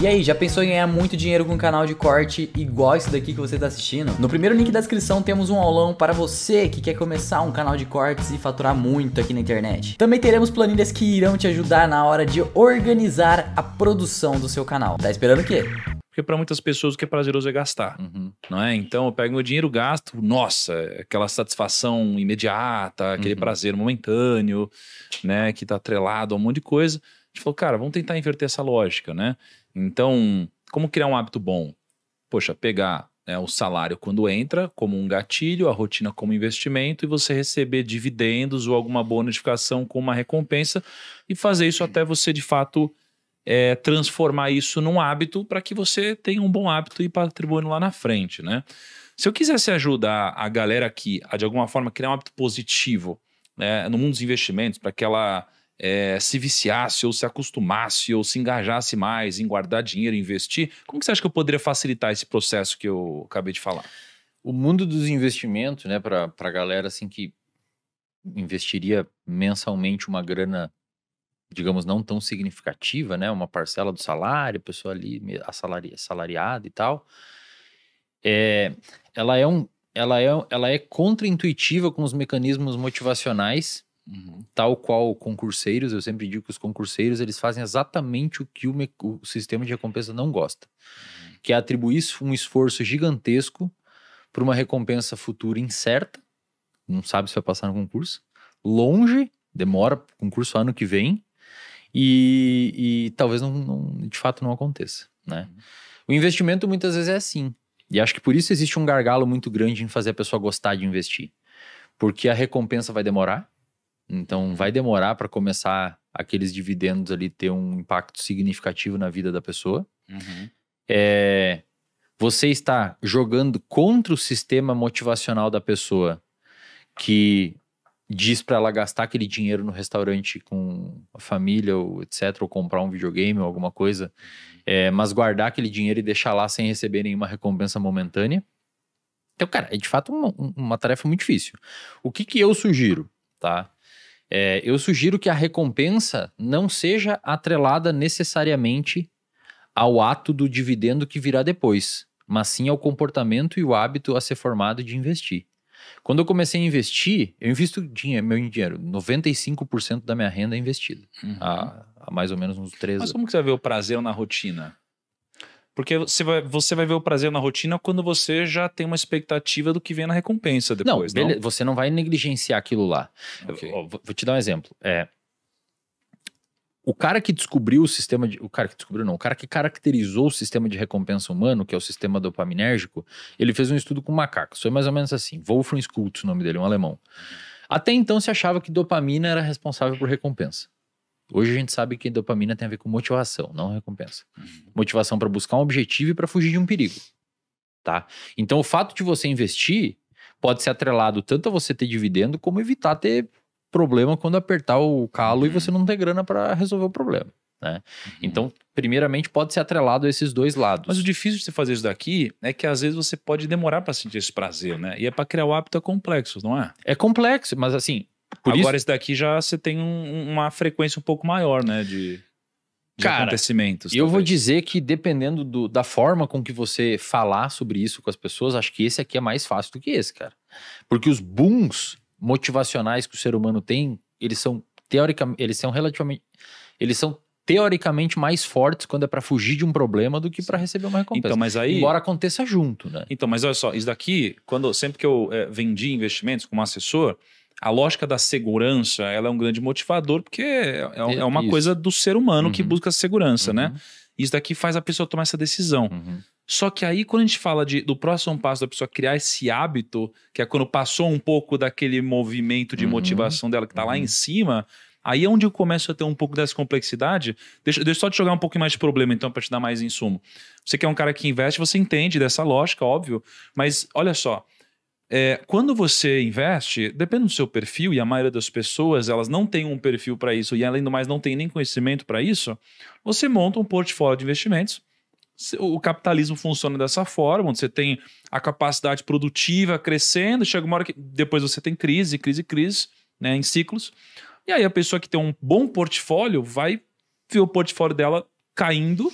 E aí, já pensou em ganhar muito dinheiro com um canal de corte igual esse daqui que você está assistindo? No primeiro link da descrição temos um aulão para você que quer começar um canal de cortes e faturar muito aqui na internet. Também teremos planilhas que irão te ajudar na hora de organizar a produção do seu canal. Tá esperando o quê? porque para muitas pessoas o que é prazeroso é gastar, uhum. não é? Então eu pego meu dinheiro, gasto, nossa, aquela satisfação imediata, aquele uhum. prazer momentâneo, né, que está atrelado a um monte de coisa. A gente falou, cara, vamos tentar inverter essa lógica, né? Então, como criar um hábito bom? Poxa, pegar né, o salário quando entra como um gatilho, a rotina como investimento e você receber dividendos ou alguma boa notificação com uma recompensa e fazer isso até você de fato é, transformar isso num hábito para que você tenha um bom hábito e patrimônio lá na frente, né? Se eu quisesse ajudar a galera aqui a de alguma forma criar um hábito positivo né, no mundo dos investimentos para que ela é, se viciasse ou se acostumasse ou se engajasse mais em guardar dinheiro, e investir, como que você acha que eu poderia facilitar esse processo que eu acabei de falar? O mundo dos investimentos, né, para a galera assim que investiria mensalmente uma grana, digamos, não tão significativa, né, uma parcela do salário, pessoa ali assalari, assalariada e tal, é, ela é um ela é, ela é contra-intuitiva com os mecanismos motivacionais Uhum. Tal qual concurseiros, eu sempre digo que os concurseiros eles fazem exatamente o que o, o sistema de recompensa não gosta, uhum. que é atribuir um esforço gigantesco para uma recompensa futura incerta, não sabe se vai passar no concurso, longe, demora, concurso ano que vem, e, e talvez não, não, de fato não aconteça. Né? Uhum. O investimento muitas vezes é assim, e acho que por isso existe um gargalo muito grande em fazer a pessoa gostar de investir, porque a recompensa vai demorar então vai demorar para começar aqueles dividendos ali ter um impacto significativo na vida da pessoa. Uhum. É, você está jogando contra o sistema motivacional da pessoa que diz para ela gastar aquele dinheiro no restaurante com a família ou etc ou comprar um videogame ou alguma coisa, uhum. é, mas guardar aquele dinheiro e deixar lá sem receber nenhuma recompensa momentânea. Então, cara, é de fato uma, uma tarefa muito difícil. O que que eu sugiro, tá? É, eu sugiro que a recompensa não seja atrelada necessariamente ao ato do dividendo que virá depois, mas sim ao comportamento e o hábito a ser formado de investir. Quando eu comecei a investir, eu invisto dinheiro, meu dinheiro, 95% da minha renda é investida. Uhum. Há, há, mais ou menos uns três Mas como que você vê o prazer na rotina? Porque você vai, você vai ver o prazer na rotina quando você já tem uma expectativa do que vem na recompensa depois. Não, não? você não vai negligenciar aquilo lá. Okay. Eu, vou te dar um exemplo. É, o cara que descobriu o sistema de. O cara que descobriu, não, o cara que caracterizou o sistema de recompensa humano, que é o sistema dopaminérgico, ele fez um estudo com macacos. Foi mais ou menos assim. Wolfram Schultz, o nome dele, um alemão. Até então se achava que dopamina era responsável por recompensa. Hoje a gente sabe que dopamina tem a ver com motivação, não recompensa. Uhum. Motivação para buscar um objetivo e para fugir de um perigo. Tá? Então o fato de você investir pode ser atrelado tanto a você ter dividendo como evitar ter problema quando apertar o calo uhum. e você não ter grana para resolver o problema. Né? Uhum. Então, primeiramente, pode ser atrelado a esses dois lados. Mas o difícil de você fazer isso daqui é que às vezes você pode demorar para sentir esse prazer, né? E é para criar o hábito é complexo, não é? É complexo, mas assim, por Agora, isso... esse daqui já você tem um, uma frequência um pouco maior, né? De, de Cara, acontecimentos. Eu vou dizer que dependendo do, da forma com que você falar sobre isso com as pessoas, acho que esse aqui é mais fácil do que esse, cara. Porque os booms motivacionais que o ser humano tem, eles são teoricamente, eles são relativamente, eles são teoricamente mais fortes quando é para fugir de um problema do que para receber uma recompensa. Então, mas aí, embora aconteça junto, né? Então, mas olha só, isso daqui, quando sempre que eu é, vendi investimentos como assessor, a lógica da segurança ela é um grande motivador, porque é, é, é uma Isso. coisa do ser humano uhum. que busca segurança, né? uhum. né? Isso daqui faz a pessoa tomar essa decisão. Uhum. Só que aí, quando a gente fala de, do próximo passo da pessoa criar esse hábito, que é quando passou um pouco daquele movimento de uhum. motivação dela que está lá uhum. em cima, aí é onde eu começo a ter um pouco dessa complexidade. Deixa, deixa eu só te jogar um pouco mais de problema, então, para te dar mais insumo. Você que é um cara que investe, você entende dessa lógica, óbvio, mas olha só. É, quando você investe, depende do seu perfil, e a maioria das pessoas elas não tem um perfil para isso, e além do mais não tem nem conhecimento para isso, você monta um portfólio de investimentos. O capitalismo funciona dessa forma, onde você tem a capacidade produtiva crescendo, chega uma hora que depois você tem crise, crise, crise, né, em ciclos. E aí a pessoa que tem um bom portfólio vai ver o portfólio dela caindo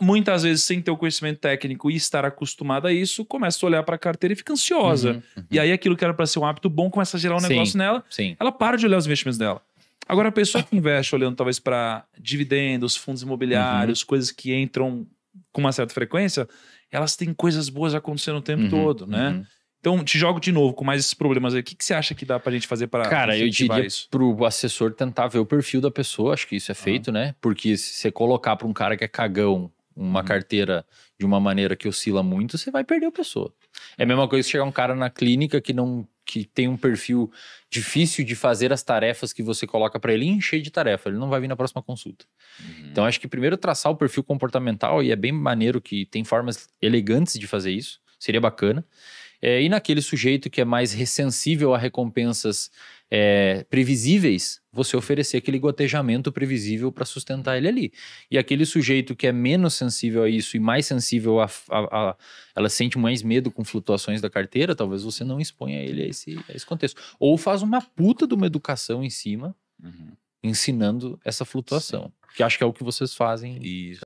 muitas vezes sem ter o conhecimento técnico e estar acostumada a isso, começa a olhar para a carteira e fica ansiosa. Uhum, uhum, E aí aquilo que era para ser um hábito bom começa a gerar um sim, negócio nela, sim. ela para de olhar os investimentos dela. Agora, a pessoa que investe olhando talvez para dividendos, fundos imobiliários, uhum. coisas que entram com uma certa frequência, elas têm coisas boas acontecendo o tempo uhum, todo, né? Uhum. Então, te jogo de novo com mais esses problemas aí. O que, que você acha que dá para a gente fazer para Cara, eu diria para o assessor tentar ver o perfil da pessoa, acho que isso é feito, né? Porque se você colocar para um cara que é cagão uma uhum. carteira de uma maneira que oscila muito, você vai perder a pessoa. É a mesma coisa que chegar um cara na clínica que não que tem um perfil difícil de fazer as tarefas que você coloca para ele encher de tarefa, ele não vai vir na próxima consulta. Uhum. Então acho que primeiro traçar o perfil comportamental e é bem maneiro que tem formas elegantes de fazer isso, seria bacana. É, e naquele sujeito que é mais sensível a recompensas é, previsíveis, você oferecer aquele gotejamento previsível para sustentar ele ali. E aquele sujeito que é menos sensível a isso e mais sensível a, a, a, Ela sente mais medo com flutuações da carteira, talvez você não exponha ele a esse, a esse contexto. Ou faz uma puta de uma educação em cima, uhum. ensinando essa flutuação, Sim. que acho que é o que vocês fazem. Isso.